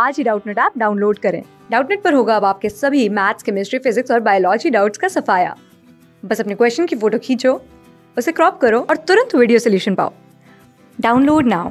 आज ही Doubtnut app download करें डाउटनेट पर होगा अब आपके सभी मैथ्स केमिस्ट्री फिजिक्स और बायोलॉजी डाउट्स का सफाया बस अपने क्वेश्चन की फोटो खींचो उसे क्रॉप करो और तुरंत वीडियो सोल्यूशन पाओ डाउनलोड नाउ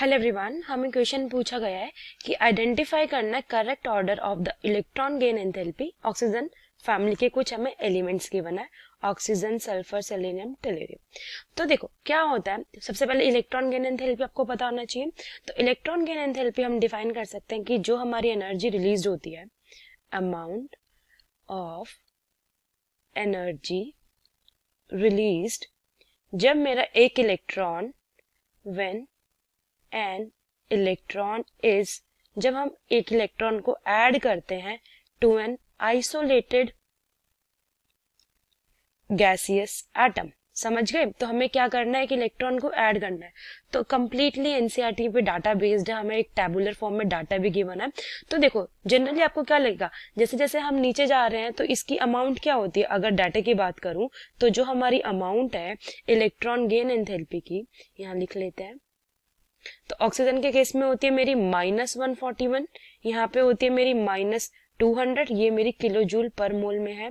हेलो एवरीवन हमें क्वेश्चन पूछा गया है कि आइडेंटिफाई करना correct order of the electron gain enthalpy oxygen family के कुछ हमें एलिमेंट्स गिवन है ऑक्सीजन सल्फर सेलेनियम टेलेरियम तो देखो क्या होता है सबसे पहले इलेक्ट्रॉन गेन एनथेरेपी आपको पता होना चाहिए तो इलेक्ट्रॉन गेन एनथेरेपी हम डिफाइन कर सकते हैं कि जो हमारी एनर्जी रिलीज होती है अमाउंट ऑफ एनर्जी रिलीज जब मेरा एक electron when an electron is जब हम एक इलेक्ट्रॉन को ऐड करते हैं to an isolated gaseous atom समझ गए तो हमें क्या करना है कि इलेक्ट्रॉन को ऐड करना है तो कम्प्लीटली एनसीईआरटी e पे डाटा बेस्ड है हमें एक टेबुलर फॉर्म में डाटा भी गिवन है तो देखो जनरली आपको क्या लगेगा जैसे जैसे हम नीचे जा रहे हैं तो इसकी अमाउंट क्या होती है अगर डाटा की बात करूं तो जो हमारी अमाउंट है इलेक्ट्रॉन गेन एंथेल्पी की यहाँ लिख लेते हैं तो ऑक्सीजन के केस में होती है मेरी माइनस वन फोर्टी वन यहाँ पे होती है मेरी माइनस टू हंड्रेड ये मेरी किलो जूल पर मोल में है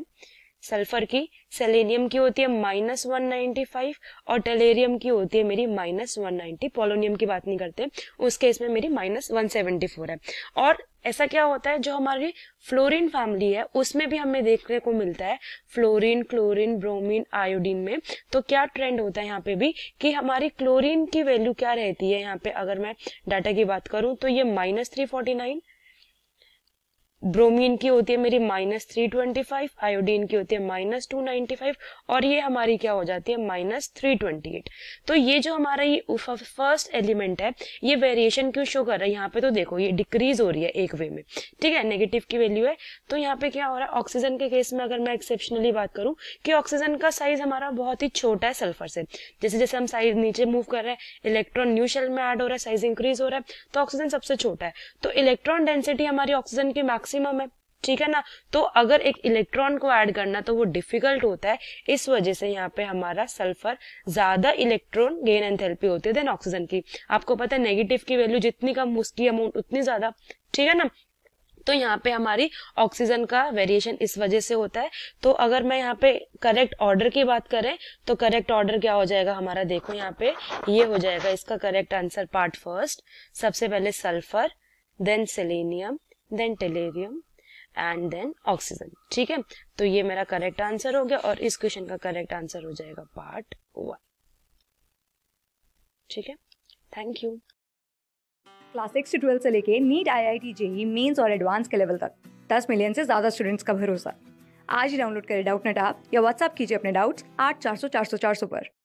सल्फर की सेलेनियम की होती है माइनस वन नाइन्टी फाइव और टेलेरियम की होती है मेरी माइनस वन नाइन्टी पोलोनियम की बात नहीं करते उस केस में मेरी माइनस वन सेवेंटी फोर है और ऐसा क्या होता है जो हमारी फ्लोरीन फैमिली है उसमें भी हमें देखने को मिलता है फ्लोरीन क्लोरीन ब्रोमीन आयोडीन में तो क्या ट्रेंड होता है यहाँ पे भी कि हमारी क्लोरीन की वैल्यू क्या रहती है यहाँ पे अगर मैं डाटा की बात करूँ तो ये minus three forty nine bromine की होती है मेरी minus three twenty five iodine की होती है माइनस टू नाइनटी फाइव और ये हमारी क्या हो जाती है माइनस थ्री ट्वेंटी एट तो ये जो हमारा ये फर्स्ट एलिमेंट है ये वेरिएशन क्यों शो कर रहा है यहाँ पे तो देखो ये डिक्रीज हो रही है एक वे में ठीक है नेगेटिव की वैल्यू है तो यहाँ पे क्या हो रहा है ऑक्सीजन के केस में अगर मैं एक्सेप्शनली बात करूँ कि ऑक्सीजन का साइज हमारा बहुत ही छोटा है सल्फर से जैसे जैसे हम साइज नीचे मूव कर रहे हैं इलेक्ट्रॉन न्यू शेल में एड हो रहा है साइज इंक्रीज हो रहा है तो ऑक्सीजन सबसे छोटा है तो इलेक्ट्रॉन डेंसिटी हमारी ऑक्सीजन की मैक्सिमम मैक्सिमम है ठीक है ना तो अगर एक इलेक्ट्रॉन को ऐड करना तो वो डिफिकल्ट होता है इस वजह से यहाँ पे हमारा सल्फर ज्यादा इलेक्ट्रॉन गेन एंथेल्पी होती है देन ऑक्सीजन की आपको पता है नेगेटिव की वैल्यू जितनी कम उसकी अमाउंट उतनी ज्यादा ठीक है ना तो यहाँ पे हमारी ऑक्सीजन का वेरिएशन इस वजह से होता है तो अगर मैं यहाँ पे करेक्ट ऑर्डर की बात करें तो करेक्ट ऑर्डर क्या हो जाएगा हमारा देखो यहाँ पे ये हो जाएगा इसका करेक्ट आंसर पार्ट फर्स्ट सबसे पहले sulphur then selenium then tellurium and then oxygen ठीक है तो ये मेरा करेक्ट आंसर हो गया और इस क्वेश्चन का करेक्ट आंसर हो जाएगा पार्ट वन ठीक है thank you class six twelve twelfth से लेके NEET I I T JEE mains और एडवांस के लेवल तक दस मिलियन से ज़्यादा स्टूडेंट्स का भरोसा आज ही डाउनलोड करें डाउट नेट आप या व्हाट्सअप कीजिए अपने डाउट्स आठ चार सौ चार सौ चार सौ पर